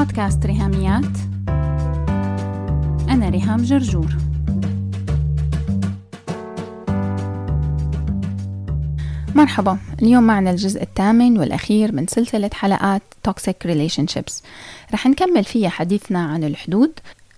بودكاست ريهاميات أنا ريهام جرجور مرحبا اليوم معنا الجزء الثامن والأخير من سلسلة حلقات Toxic Relationships رح نكمل فيها حديثنا عن الحدود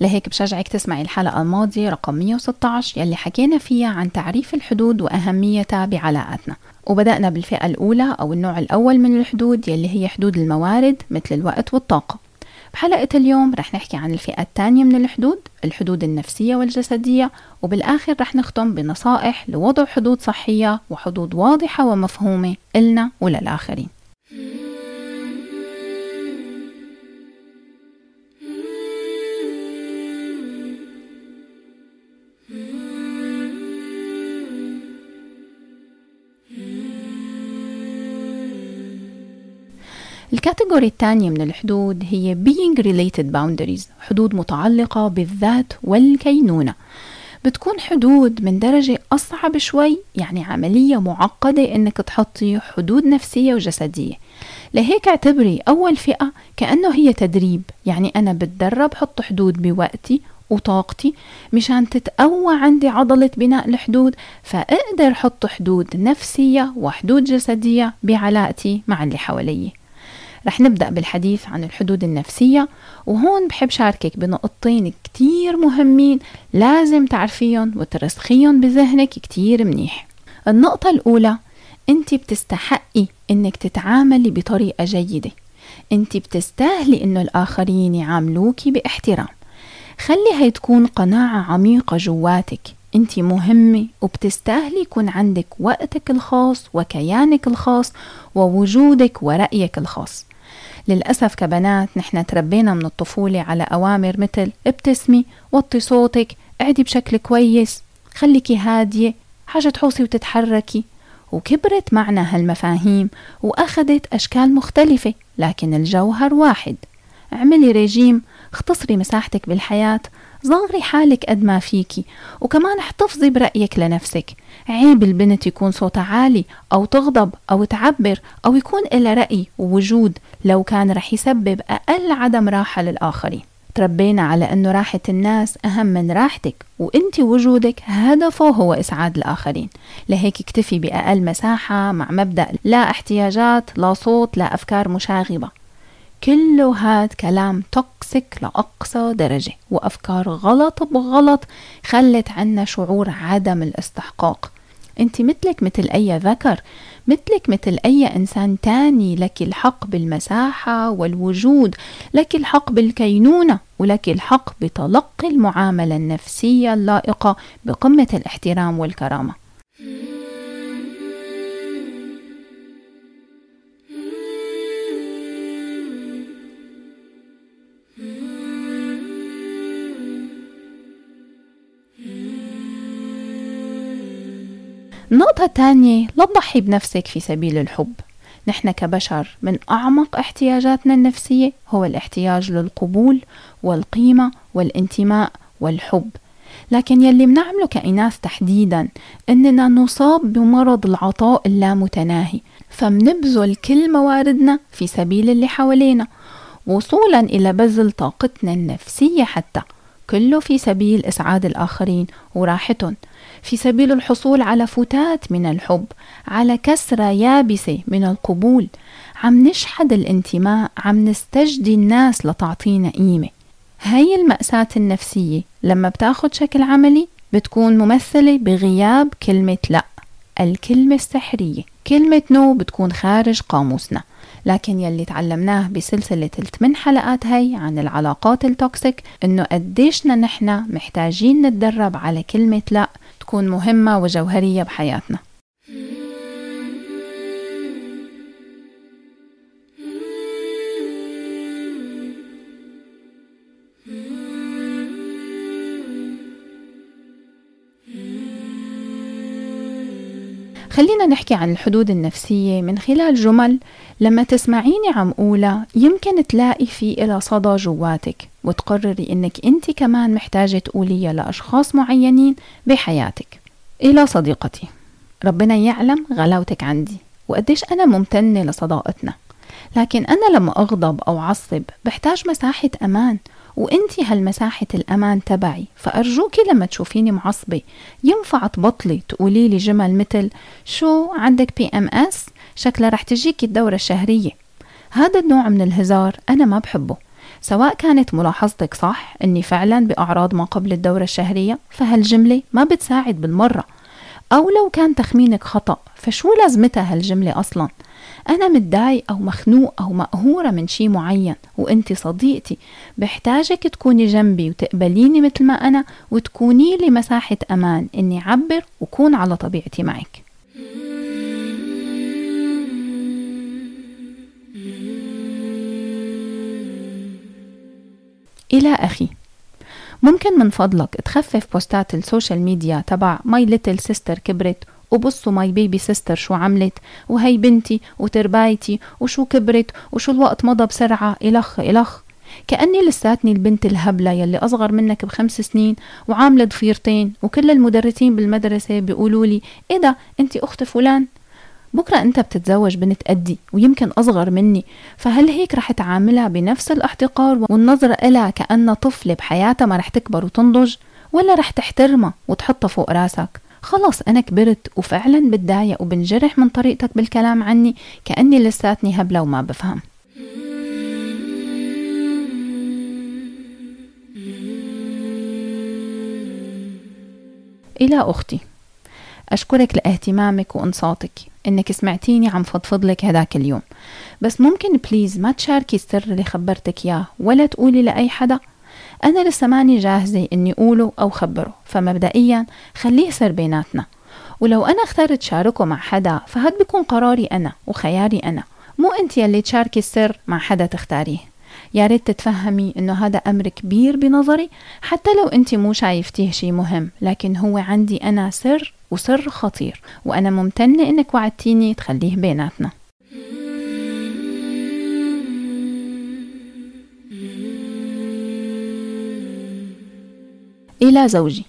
لهيك بشجعك تسمعي الحلقة الماضية رقم 116 يلي حكينا فيها عن تعريف الحدود وأهميتها بعلاقاتنا وبدأنا بالفئة الأولى أو النوع الأول من الحدود يلي هي حدود الموارد مثل الوقت والطاقة بحلقة اليوم رح نحكي عن الفئة الثانية من الحدود الحدود النفسية والجسدية وبالآخر رح نختم بنصائح لوضع حدود صحية وحدود واضحة ومفهومة إلنا وللآخرين الكاتيجوري الثانية من الحدود هي being related boundaries حدود متعلقة بالذات والكينونة بتكون حدود من درجة أصعب شوي يعني عملية معقدة إنك تحطي حدود نفسية وجسدية لهيك اعتبري أول فئة كأنه هي تدريب يعني أنا بتدرب حط حدود بوقتي وطاقتي مشان تتقوى عندي عضلة بناء الحدود فأقدر حط حدود نفسية وحدود جسدية بعلاقتي مع اللي حواليي رح نبدأ بالحديث عن الحدود النفسية وهون بحب شاركك بنقطتين كتير مهمين لازم تعرفيهم وترسخيهم بذهنك كتير منيح النقطة الأولى أنت بتستحقي أنك تتعاملي بطريقة جيدة أنت بتستاهلي أنه الآخرين يعاملوكي باحترام خلي هي تكون قناعة عميقة جواتك انت مهمة وبتستاهلي يكون عندك وقتك الخاص وكيانك الخاص ووجودك ورأيك الخاص للأسف كبنات نحن تربينا من الطفولة على أوامر مثل ابتسمي وطي صوتك اعدي بشكل كويس خليكي هادية حاجة تحوصي وتتحركي وكبرت معنا هالمفاهيم وأخذت أشكال مختلفة لكن الجوهر واحد اعملي ريجيم اختصري مساحتك بالحياة ظاهري حالك قد ما فيكي وكمان احتفظي برأيك لنفسك عيب البنت يكون صوتها عالي أو تغضب أو تعبر أو يكون إلها رأي ووجود لو كان رح يسبب أقل عدم راحة للآخرين تربينا على أنه راحة الناس أهم من راحتك وأنت وجودك هدفه هو إسعاد الآخرين لهيك اكتفي بأقل مساحة مع مبدأ لا احتياجات لا صوت لا أفكار مشاغبة كله هاد كلام توكسيك لأقصى درجة وأفكار غلط بغلط خلت عنا شعور عدم الاستحقاق انت مثلك مثل اي ذكر مثلك مثل اي انسان تاني لك الحق بالمساحه والوجود لك الحق بالكينونه ولك الحق بتلقي المعامله النفسيه اللائقه بقمه الاحترام والكرامه نقطة تانية لا تضحي بنفسك في سبيل الحب نحن كبشر من أعمق احتياجاتنا النفسية هو الاحتياج للقبول والقيمة والانتماء والحب لكن يلي بنعمله كإناث تحديدا إننا نصاب بمرض العطاء اللامتناهي فمنبذل كل مواردنا في سبيل اللي حوالينا وصولا إلى بذل طاقتنا النفسية حتى كله في سبيل إسعاد الآخرين وراحتهم في سبيل الحصول على فتات من الحب على كسرة يابسة من القبول عم نشحد الانتماء عم نستجدي الناس لتعطينا قيمة هاي المأساة النفسية لما بتاخد شكل عملي بتكون ممثلة بغياب كلمة لأ الكلمة السحرية كلمة نو بتكون خارج قاموسنا لكن يلي تعلمناه بسلسلة الثمان حلقات هاي عن العلاقات التوكسيك انه قديشنا نحن محتاجين نتدرب على كلمة لا تكون مهمة وجوهرية بحياتنا خلينا نحكي عن الحدود النفسية من خلال جمل لما تسمعيني عم قولها يمكن تلاقي في إلى صدى جواتك وتقرري إنك أنت كمان محتاجة تقوليها لأشخاص معينين بحياتك إلى صديقتي ربنا يعلم غلاوتك عندي وقديش أنا ممتنة لصداقتنا لكن أنا لما أغضب أو أعصب بحتاج مساحة أمان وانت هالمساحة الأمان تبعي فأرجوكي لما تشوفيني معصبة ينفع تبطلي تقولي لي جمل مثل شو عندك بي ام اس شكلها رح تجيكي الدورة الشهرية هذا النوع من الهزار أنا ما بحبه سواء كانت ملاحظتك صح اني فعلا باعراض ما قبل الدورة الشهرية فهالجملة ما بتساعد بالمرة أو لو كان تخمينك خطأ فشو لازمتها هالجملة أصلا؟ أنا متضايق أو مخنوق أو مقهورة من شي معين وأنت صديقتي بحتاجك تكوني جنبي وتقبليني مثل ما أنا وتكوني لي مساحة أمان إني أعبر وكون على طبيعتي معك إلى أخي ممكن من فضلك تخفف بوستات السوشيال ميديا تبع ماي ليتل سيستر كبرت وبصوا ماي بيبي سيستر شو عملت وهي بنتي وتربايتي وشو كبرت وشو الوقت مضى بسرعة إلخ إلخ كأني لساتني البنت الهبلة يلي أصغر منك بخمس سنين وعاملة ضفيرتين وكل المدرسين بالمدرسة بيقولوا لي إيه ده أنت أخت فلان بكرة أنت بتتزوج بنت قدي ويمكن أصغر مني فهل هيك رح تعاملها بنفس الاحتقار والنظرة إلها كأنها طفلة بحياتها ما رح تكبر وتنضج ولا رح تحترمها وتحطها فوق راسك خلص أنا كبرت وفعلا بتضايق وبنجرح من طريقتك بالكلام عني كأني لساتني هبلة وما بفهم إلى أختي أشكرك لاهتمامك وإنصاتك إنك سمعتيني عم فضفض لك هداك اليوم بس ممكن بليز ما تشاركي السر اللي خبرتك إياه ولا تقولي لأي حدا أنا لسه ماني جاهزة إني أقوله أو خبره فمبدئيا خليه سر بيناتنا ولو أنا اخترت شاركه مع حدا فهاد بيكون قراري أنا وخياري أنا مو أنت يلي تشاركي السر مع حدا تختاريه يا ريت تتفهمي انه هذا امر كبير بنظري حتى لو انت مو شايفتيه شي مهم لكن هو عندي انا سر وسر خطير وأنا ممتنة إنك وعدتيني تخليه بيناتنا إلى زوجي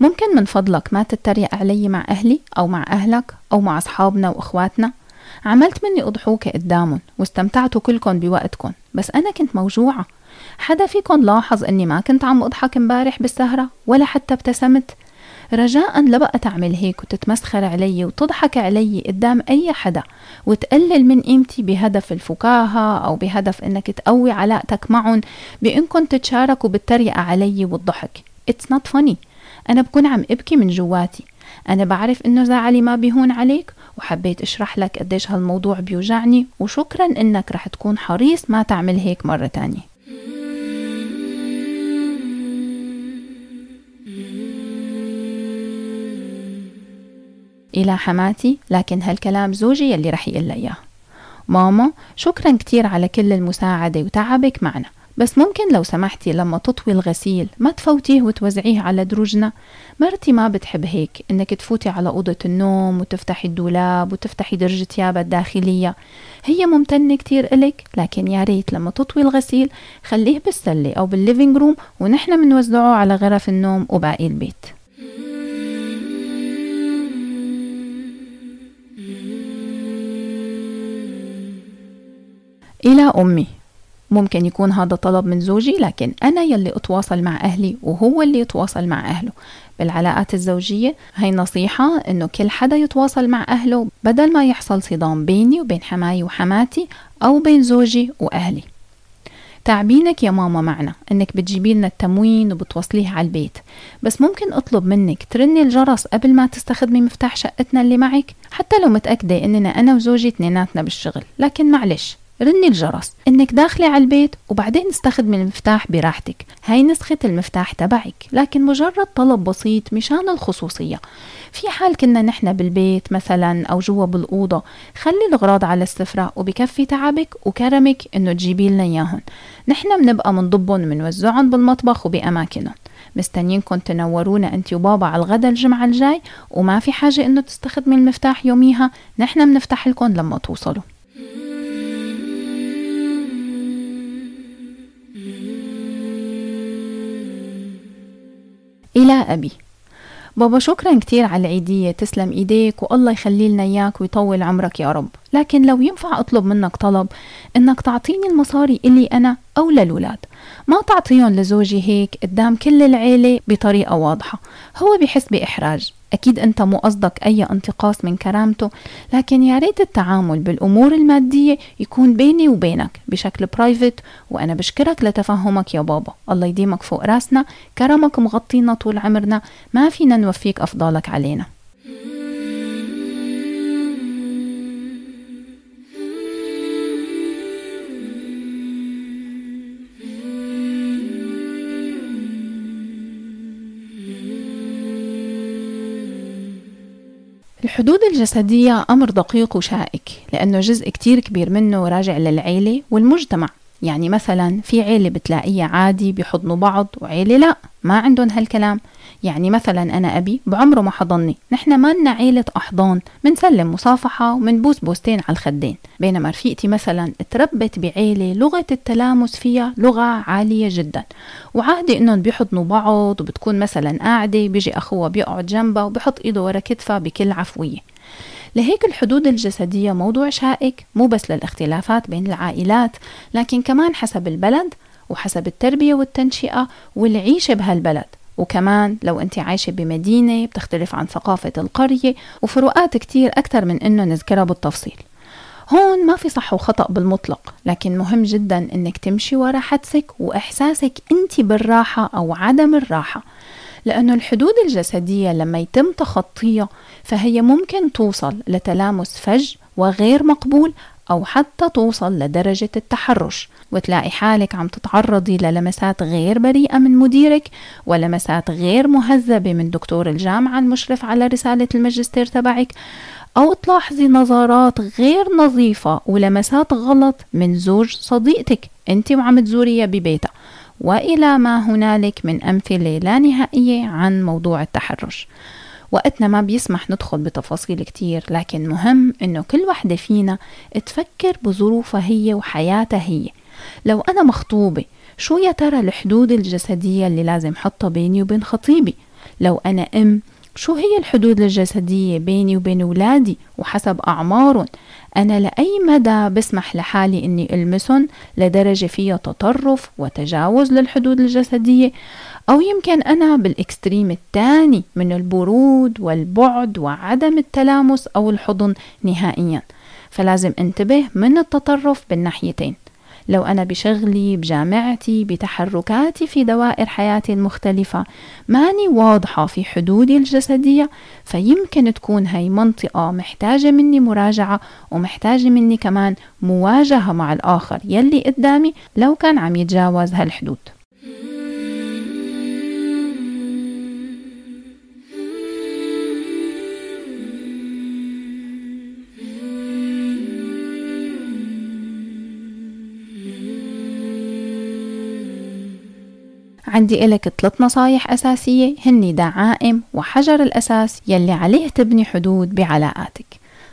ممكن من فضلك ما تتريق علي مع أهلي أو مع أهلك أو مع أصحابنا وإخواتنا عملت مني أضحوكة قدامهم واستمتعتوا كلكم بوقتكم بس أنا كنت موجوعة حدا فيكم لاحظ أني ما كنت عم أضحك مبارح بالسهرة ولا حتى ابتسمت رجاء لا بقى تعمل هيك وتتمسخر علي وتضحك علي قدام أي حدا وتقلل من قيمتي بهدف الفكاهة أو بهدف إنك تقوي علاقتك معهم بإنكم تتشاركوا بالتريقة علي والضحك It's not funny أنا بكون عم أبكي من جواتي أنا بعرف إنه زعلي ما بيهون عليك وحبيت أشرح لك قديش هالموضوع بيوجعني وشكرا إنك رح تكون حريص ما تعمل هيك مرة تانية إلى حماتي لكن هالكلام زوجي يلي رح يقول إياه ماما شكرا كتير على كل المساعدة وتعبك معنا بس ممكن لو سمحتي لما تطوي الغسيل ما تفوتيه وتوزعيه على دروجنا مرتي ما بتحب هيك انك تفوتي على أوضة النوم وتفتحي الدولاب وتفتحي درج ثيابها الداخلية هي ممتنة كتير إلك لكن يا ريت لما تطوي الغسيل خليه بالسلة أو بالليفينج روم ونحن منوزعه على غرف النوم وباقي البيت إلى أمي ممكن يكون هذا طلب من زوجي لكن أنا يلي أتواصل مع أهلي وهو اللي يتواصل مع أهله بالعلاقات الزوجية هاي نصيحة إنه كل حدا يتواصل مع أهله بدل ما يحصل صدام بيني وبين حماي وحماتي أو بين زوجي وأهلي تعبينك يا ماما معنا انك بتجيبي لنا التموين وبتوصليه على البيت بس ممكن اطلب منك ترني الجرس قبل ما تستخدمي مفتاح شقتنا اللي معك حتى لو متأكدة اننا انا وزوجي اتنيناتنا بالشغل لكن معلش رني الجرس انك داخلة على البيت وبعدين استخدمي المفتاح براحتك هاي نسخة المفتاح تبعك لكن مجرد طلب بسيط مشان الخصوصية في حال كنا نحن بالبيت مثلا او جوا بالأوضة خلي الغراض على السفرة وبكفي تعبك وكرمك انه تجيبي لنا اياهم نحن بنبقى منضبهم منوزعهم بالمطبخ وبأماكنهم مستنيينكم تنورونا انت وبابا على الغدا الجمعة الجاي وما في حاجة انه تستخدمي المفتاح يوميها نحن بنفتح لكم لما توصلوا إلى أبي بابا شكرا كتير على العيدية تسلم إيديك والله يخلي لنا إياك ويطول عمرك يا رب لكن لو ينفع أطلب منك طلب إنك تعطيني المصاري اللي أنا أو للولاد ما تعطيهم لزوجي هيك قدام كل العيلة بطريقة واضحة هو بحس بإحراج أكيد أنت مو قصدك أي انتقاص من كرامته لكن يا ريت التعامل بالأمور المادية يكون بيني وبينك بشكل برايفت وأنا بشكرك لتفهمك يا بابا الله يديمك فوق راسنا كرمك مغطينا طول عمرنا ما فينا نوفيك أفضالك علينا الحدود الجسدية أمر دقيق وشائك لأنه جزء كتير كبير منه راجع للعيلة والمجتمع يعني مثلا في عيلة بتلاقيها عادي بيحضنوا بعض وعيلة لا ما عندهم هالكلام يعني مثلا أنا أبي بعمره ما حضني نحن لنا عيلة أحضان منسلم مصافحة ومنبوس بوستين على الخدين بينما رفيقتي مثلا تربت بعيلة لغة التلامس فيها لغة عالية جدا وعادي إنهم بيحضنوا بعض وبتكون مثلا قاعدة بيجي أخوها بيقعد جنبها وبحط إيده ورا كتفها بكل عفوية لهيك الحدود الجسدية موضوع شائك مو بس للاختلافات بين العائلات لكن كمان حسب البلد وحسب التربية والتنشئة والعيشة بهالبلد وكمان لو انت عايشة بمدينة بتختلف عن ثقافة القرية وفروقات كتير أكتر من انه نذكرها بالتفصيل هون ما في صح وخطأ بالمطلق لكن مهم جدا انك تمشي ورا حدسك واحساسك انت بالراحة او عدم الراحة لأن الحدود الجسدية لما يتم تخطيها فهي ممكن توصل لتلامس فج وغير مقبول أو حتى توصل لدرجة التحرش وتلاقي حالك عم تتعرضي للمسات غير بريئة من مديرك ولمسات غير مهذبة من دكتور الجامعة المشرف على رسالة الماجستير تبعك أو تلاحظي نظرات غير نظيفة ولمسات غلط من زوج صديقتك أنت وعم تزوريها ببيتها وإلى ما هنالك من أمثلة لا نهائية عن موضوع التحرش وقتنا ما بيسمح ندخل بتفاصيل كتير لكن مهم إنه كل وحدة فينا تفكر بظروفها هي وحياتها هي لو أنا مخطوبة شو يا ترى الحدود الجسدية اللي لازم حطها بيني وبين خطيبي لو أنا أم شو هي الحدود الجسدية بيني وبين أولادي وحسب أعمارهم أنا لأي مدى بسمح لحالي أني ألمسهم لدرجة فيها تطرف وتجاوز للحدود الجسدية أو يمكن أنا بالإكستريم الثاني من البرود والبعد وعدم التلامس أو الحضن نهائياً فلازم انتبه من التطرف بالناحيتين لو أنا بشغلي بجامعتي بتحركاتي في دوائر حياتي المختلفة ماني واضحة في حدودي الجسدية فيمكن تكون هاي منطقة محتاجة مني مراجعة ومحتاجة مني كمان مواجهة مع الآخر يلي قدامي لو كان عم يتجاوز هالحدود عندي إلك ثلاث نصايح أساسية هن دعائم وحجر الأساس يلي عليه تبني حدود بعلاقاتك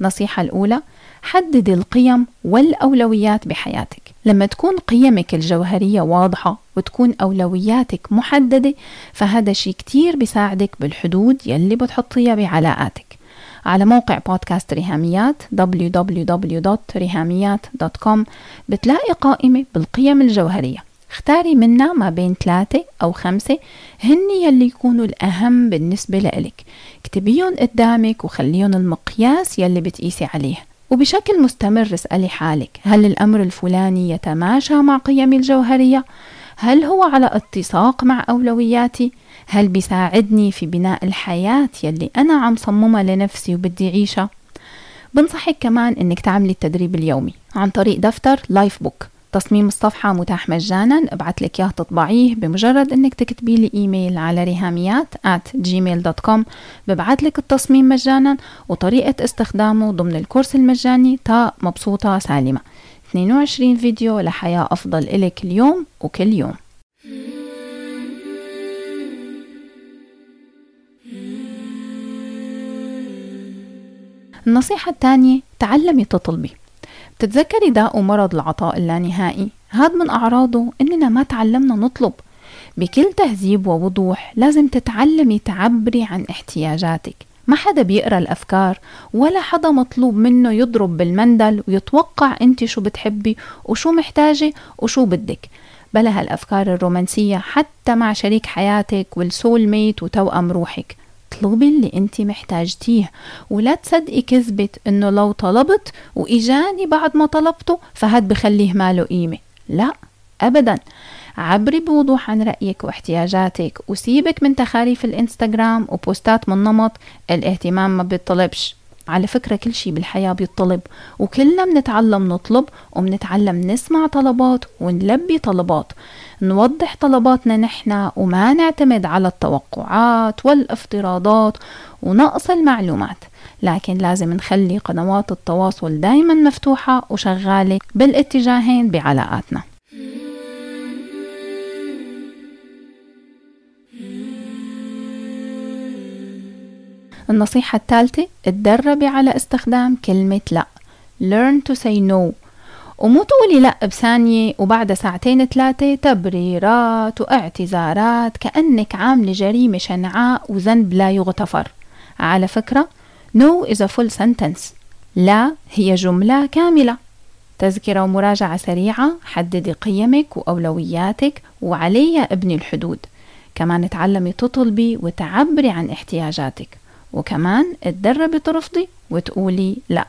النصيحة الأولى حدد القيم والأولويات بحياتك لما تكون قيمك الجوهرية واضحة وتكون أولوياتك محددة فهذا شيء كتير بيساعدك بالحدود يلي بتحطيها بعلاقاتك على موقع بودكاست ريهاميات www.rehamiyat.com بتلاقي قائمة بالقيم الجوهرية اختاري منا ما بين ثلاثة أو خمسة هن يلي يكونوا الأهم بالنسبة لإلك اكتبيهم قدامك وخليهم المقياس يلي بتقيسي عليه وبشكل مستمر اسألي حالك هل الأمر الفلاني يتماشى مع قيمي الجوهرية؟ هل هو على اتساق مع أولوياتي؟ هل بيساعدني في بناء الحياة يلي أنا عم صممها لنفسي وبدي عيشها؟ بنصحك كمان إنك تعملي التدريب اليومي عن طريق دفتر لايف بوك تصميم الصفحة متاح مجانا ابعت لك اياه تطبعيه بمجرد انك تكتبي لي ايميل على رهاميات at gmail.com ببعت لك التصميم مجانا وطريقة استخدامه ضمن الكورس المجاني تا مبسوطة سالمة 22 فيديو لحياة أفضل إلك اليوم وكل يوم النصيحة الثانية تعلمي تطلبي تتذكري داء ومرض العطاء اللانهائي هاد من أعراضه إننا ما تعلمنا نطلب بكل تهذيب ووضوح لازم تتعلمي تعبري عن احتياجاتك ما حدا بيقرا الافكار ولا حدا مطلوب منه يضرب بالمندل ويتوقع انت شو بتحبي وشو محتاجه وشو بدك بلا هالافكار الرومانسيه حتى مع شريك حياتك والسول ميت وتوأم روحك اطلبي اللي انت محتاجتيه ولا تصدقي كذبة انه لو طلبت واجاني بعد ما طلبته فهاد بخليه ماله قيمة لا ابدا عبري بوضوح عن رأيك واحتياجاتك وسيبك من تخاريف الانستغرام وبوستات من نمط الاهتمام ما بيطلبش على فكرة كل شي بالحياة بيطلب وكلنا منتعلم نطلب وبنتعلم نسمع طلبات ونلبي طلبات نوضح طلباتنا نحن وما نعتمد على التوقعات والافتراضات ونقص المعلومات لكن لازم نخلي قنوات التواصل دايما مفتوحة وشغالة بالاتجاهين بعلاقاتنا النصيحة الثالثة اتدربي على استخدام كلمة لا learn to say no ومو تقولي لا بثانية وبعد ساعتين ثلاثة تبريرات واعتذارات كأنك عاملة جريمة شنعاء وذنب لا يغتفر على فكرة no is a full sentence لا هي جملة كاملة تذكرة ومراجعة سريعة حددي قيمك وأولوياتك وعلي ابني الحدود كمان تعلمي تطلبي وتعبري عن احتياجاتك وكمان اتدربي ترفضي وتقولي لأ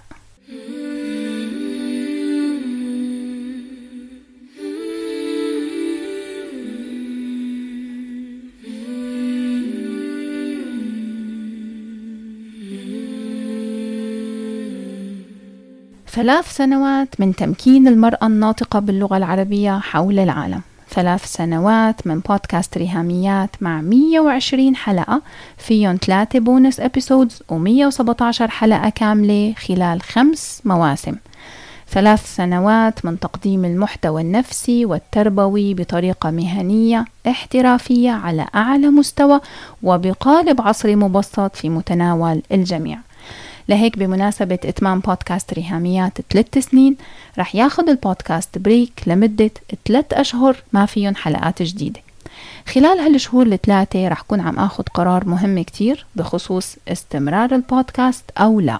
ثلاث سنوات من تمكين المرأة الناطقة باللغة العربية حول العالم ثلاث سنوات من بودكاست ريهاميات مع 120 حلقة فيهم ثلاثة بونس ابيسودز و117 حلقة كاملة خلال خمس مواسم ثلاث سنوات من تقديم المحتوى النفسي والتربوي بطريقة مهنية احترافية على أعلى مستوى وبقالب عصري مبسط في متناول الجميع لهيك بمناسبة إتمام بودكاست ريهاميات ثلاث سنين رح ياخد البودكاست بريك لمدة ثلاث أشهر ما فيهم حلقات جديدة خلال هالشهور الثلاثة رح كون عم آخد قرار مهم كتير بخصوص استمرار البودكاست أو لأ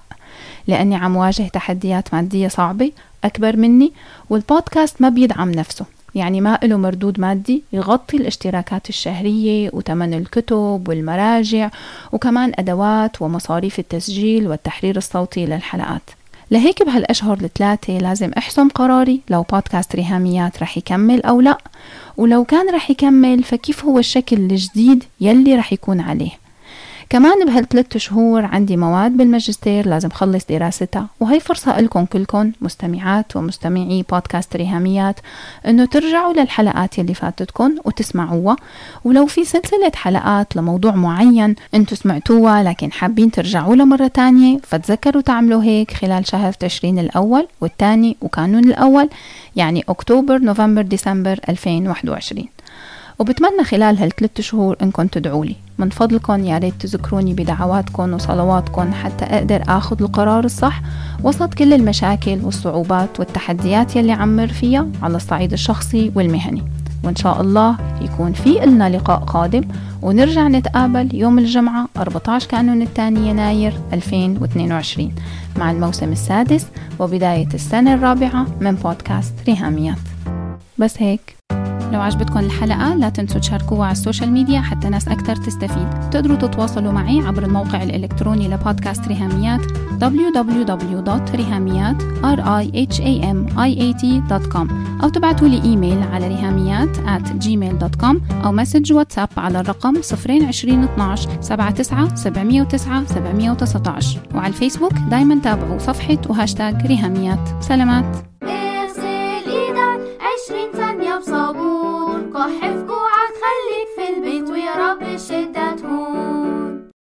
لأني عم واجه تحديات مادية صعبة أكبر مني والبودكاست ما بيدعم نفسه يعني ما له مردود مادي يغطي الاشتراكات الشهرية وتمن الكتب والمراجع وكمان أدوات ومصاريف التسجيل والتحرير الصوتي للحلقات لهيك بهالأشهر الثلاثة لازم أحسم قراري لو بودكاست ريهاميات رح يكمل أو لا ولو كان رح يكمل فكيف هو الشكل الجديد يلي رح يكون عليه كمان بهالثلاث شهور عندي مواد بالماجستير لازم خلص دراستها وهي فرصة لكم كلكم مستمعات ومستمعي بودكاست ريهاميات انه ترجعوا للحلقات يلي فاتتكم وتسمعوها ولو في سلسلة حلقات لموضوع معين انتو سمعتوها لكن حابين ترجعوا له مرة تانية فتذكروا تعملوا هيك خلال شهر تشرين الأول والثاني وكانون الأول يعني أكتوبر نوفمبر ديسمبر 2021 وبتمنى خلال هالثلاث شهور انكم تدعوا لي من فضلكم يا ريت تذكروني بدعواتكم وصلواتكم حتى اقدر اخذ القرار الصح وسط كل المشاكل والصعوبات والتحديات يلي عم مر فيها على الصعيد الشخصي والمهني وإن شاء الله يكون في إلنا لقاء قادم ونرجع نتقابل يوم الجمعة 14 كانون الثاني يناير 2022 مع الموسم السادس وبداية السنة الرابعة من بودكاست ريهاميات بس هيك لو عجبتكم الحلقة لا تنسوا تشاركوها على السوشيال ميديا حتى ناس أكثر تستفيد تقدروا تتواصلوا معي عبر الموقع الإلكتروني لبودكاست رهاميات www.rihamiat.com أو تبعتوا لي إيميل على رهاميات at gmail.com أو مسج واتساب على الرقم 02012 79 709 719 وعلى الفيسبوك دايما تابعوا صفحة وهاشتاج رهاميات سلامات